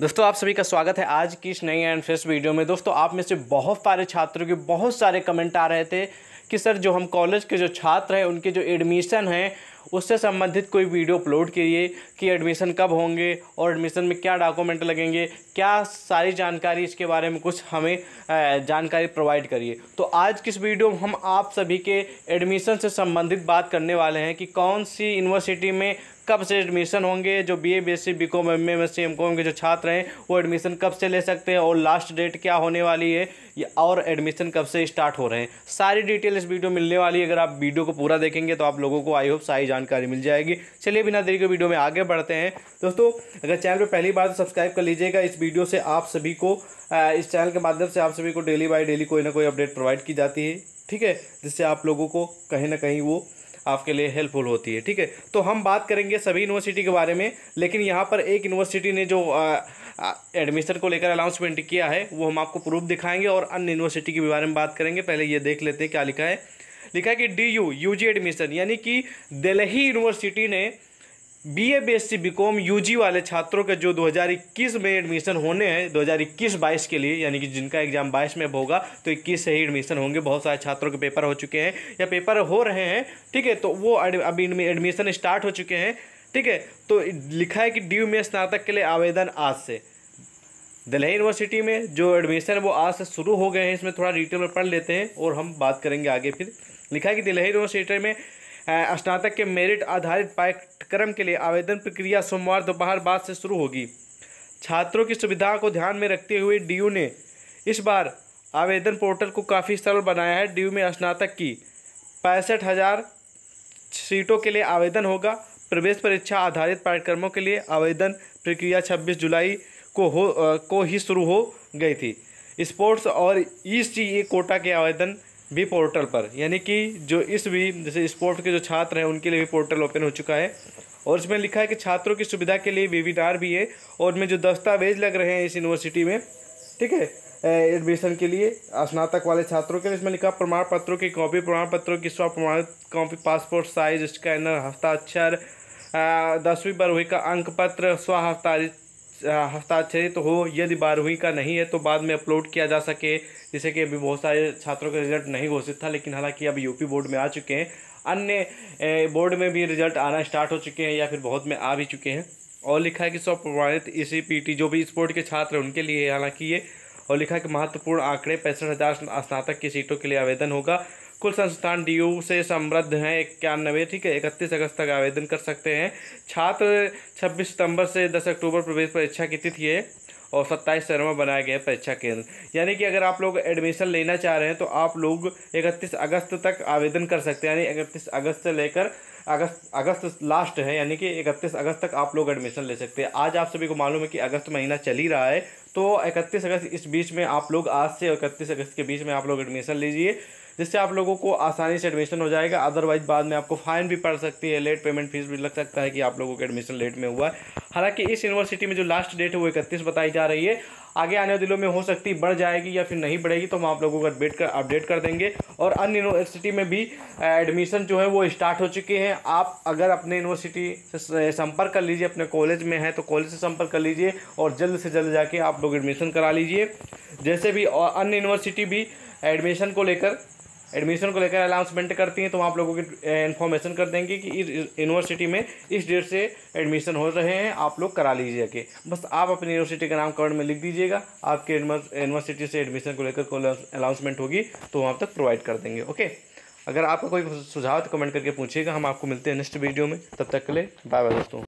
दोस्तों आप सभी का स्वागत है आज की इस नई एंड फ्रेश वीडियो में दोस्तों आप में से बहुत सारे छात्रों के बहुत सारे कमेंट आ रहे थे कि सर जो हम कॉलेज के जो छात्र हैं उनके जो एडमिशन हैं उससे संबंधित कोई वीडियो अपलोड करिए कि एडमिशन कब होंगे और एडमिशन में क्या डॉक्यूमेंट लगेंगे क्या सारी जानकारी इसके बारे में कुछ हमें जानकारी प्रोवाइड करिए तो आज किस वीडियो में हम आप सभी के एडमिशन से संबंधित बात करने वाले हैं कि कौन सी यूनिवर्सिटी में कब से एडमिशन होंगे जो B A B S C B Com M M S C M Com के जो छात्र हैं वो एडमिशन कब से ले सकते हैं और लास्ट डेट क्या होने वाली है और एडमिशन कब से स्टार्ट हो रहे हैं सारी डिटेल इस वीडियो मिलने वाली है अगर आप वीडियो को पूरा देखेंगे तो आप लोगों को आई होप सारी जानकारी मिल जाएगी चलिए बिना देरी के वीडियो में आगे बढ़ते हैं दोस्तों अगर चैनल पर पहली बार तो सब्सक्राइब कर लीजिएगा इस वीडियो से आप सभी को इस चैनल के माध्यम से आप सभी को डेली बाई डेली कोई ना कोई अपडेट प्रोवाइड की जाती है ठीक है जिससे आप लोगों को कहीं ना कहीं वो आपके लिए हेल्पफुल होती है ठीक है तो हम बात करेंगे सभी यूनिवर्सिटी के बारे में लेकिन यहाँ पर एक यूनिवर्सिटी ने जो एडमिशन को लेकर अनाउंसमेंट किया है वो हम आपको प्रूफ दिखाएंगे और अन्य यूनिवर्सिटी के बारे में बात करेंगे पहले ये देख लेते हैं क्या लिखा है लिखा है कि D U U G admission यानी कि दिल्ली यूनिवर्सिटी ने B A B S C B Com U G वाले छात्रों के जो 2021 में एडमिशन होने हैं 2021 बाईस के लिए यानी कि जिनका एग्जाम 22 में होगा तो 21 से ही एडमिशन होंगे बहुत सारे छात्रों के पेपर हो चुके हैं या पेपर हो रहे हैं ठीक है तो वो अभी एडमिशन स्टार्ट हो चुके हैं ठीक है तो लिखा है कि डी में स्नातक के लिए आवेदन आज से दिल्ली यूनिवर्सिटी में जो एडमिशन वो आज से शुरू हो गए हैं इसमें थोड़ा डिटेल में पढ़ लेते हैं और हम बात करेंगे आगे फिर लिखा है कि दिल्ली यूनिवर्सिटी में स्नातक के मेरिट आधारित पाठ्यक्रम के लिए आवेदन प्रक्रिया सोमवार दोपहर बाद से शुरू होगी छात्रों की सुविधा को ध्यान में रखते हुए डी ने इस बार आवेदन पोर्टल को काफ़ी सरल बनाया है डी में स्नातक की पैंसठ हज़ार सीटों के लिए आवेदन होगा प्रवेश परीक्षा आधारित पाठ्यक्रमों के लिए आवेदन प्रक्रिया 26 जुलाई को हो आ, को ही शुरू हो गई थी स्पोर्ट्स और ई कोटा के आवेदन भी पोर्टल पर यानी कि जो इस भी जैसे स्पोर्ट के जो छात्र हैं उनके लिए भी पोर्टल ओपन हो चुका है और इसमें लिखा है कि छात्रों की सुविधा के लिए वेबिनार भी है और में जो दस्तावेज लग रहे हैं इस यूनिवर्सिटी में ठीक है एडमिशन के लिए स्नातक वाले छात्रों के लिए इसमें लिखा प्रमाण पत्रों की कॉपी प्रमाण पत्रों की स्व प्रमाणित कॉपी पासपोर्ट साइज स्कैनर हस्ताक्षर दसवीं बारहवीं का अंक पत्र स्व हस्ताक्षरित हस्ताक्षरित तो हो यदि बारहवीं का नहीं है तो बाद में अपलोड किया जा सके जैसे कि अभी बहुत सारे छात्रों का रिजल्ट नहीं घोषित था लेकिन हालांकि अब यूपी बोर्ड में आ चुके हैं अन्य बोर्ड में भी रिजल्ट आना स्टार्ट हो चुके हैं या फिर बहुत में आ भी चुके हैं और लिखा है कि सौ प्रमाणित ए सी पी टी जो भी स्पोर्ट के छात्र हैं उनके लिए हालांकि ये और लिखा है कि महत्वपूर्ण आंकड़े पैंसठ हज़ार स्नातक की सीटों के लिए आवेदन होगा कुल संस्थान डी से समृद्ध हैं इक्यानवे ठीक है इकतीस अगस्त तक आवेदन कर सकते हैं छात्र छब्बीस सितंबर से दस अक्टूबर प्रवेश परीक्षा की तिथि है और सत्ताईस चरण में बनाया गया परीक्षा केंद्र यानी कि अगर आप लोग एडमिशन लेना चाह रहे हैं तो आप लोग इकतीस अगस्त तक आवेदन कर सकते हैं यानी इकतीस अगस्त से लेकर अगस्त अगस्त लास्ट है यानी कि इकतीस अगस्त तक आप लोग एडमिशन ले सकते हैं आज आप सभी को मालूम है कि अगस्त महीना चल ही रहा है तो इकतीस अगस्त इस बीच में आप लोग आज से इकतीस अगस्त के बीच में आप लोग एडमिशन लीजिए जिससे आप लोगों को आसानी से एडमिशन हो जाएगा अदरवाइज बाद में आपको फाइन भी पड़ सकती है लेट पेमेंट फीस भी लग सकता है कि आप लोगों के एडमिशन लेट में हुआ है हालांकि इस यूनिवर्सिटी में जो लास्ट डेट है वो इकतीस बताई जा रही है आगे आने वाले दिनों में हो सकती बढ़ जाएगी या फिर नहीं बढ़ेगी तो हम आप लोगों को अपडेट कर अपडेट कर देंगे और अन्य यूनिवर्सिटी में भी एडमिशन जो है वो स्टार्ट हो चुके हैं आप अगर अपने यूनिवर्सिटी से संपर्क कर लीजिए अपने कॉलेज में है तो कॉलेज से संपर्क कर लीजिए और जल्द से जल्द जाके आप लोग एडमिशन करा लीजिए जैसे भी अन्य यूनिवर्सिटी भी एडमिशन को लेकर एडमिशन को लेकर अनाउंसमेंट करती हैं तो आप लोगों की इन्फॉर्मेशन कर देंगे कि इस यूनिवर्सिटी में इस डेट से एडमिशन हो रहे हैं आप लोग करा लीजिए के बस आप अपनी यूनिवर्सिटी का नाम कवर्ड में लिख दीजिएगा आपके यूनिवर्सिटी से एडमिशन को लेकर अनाउंसमेंट होगी तो वहाँ तक प्रोवाइड कर देंगे ओके अगर आपका कोई सुझाव तो कमेंट करके पूछिएगा हम आपको मिलते हैं नेक्स्ट वीडियो में तब तक के लिए बाय बाय दोस्तों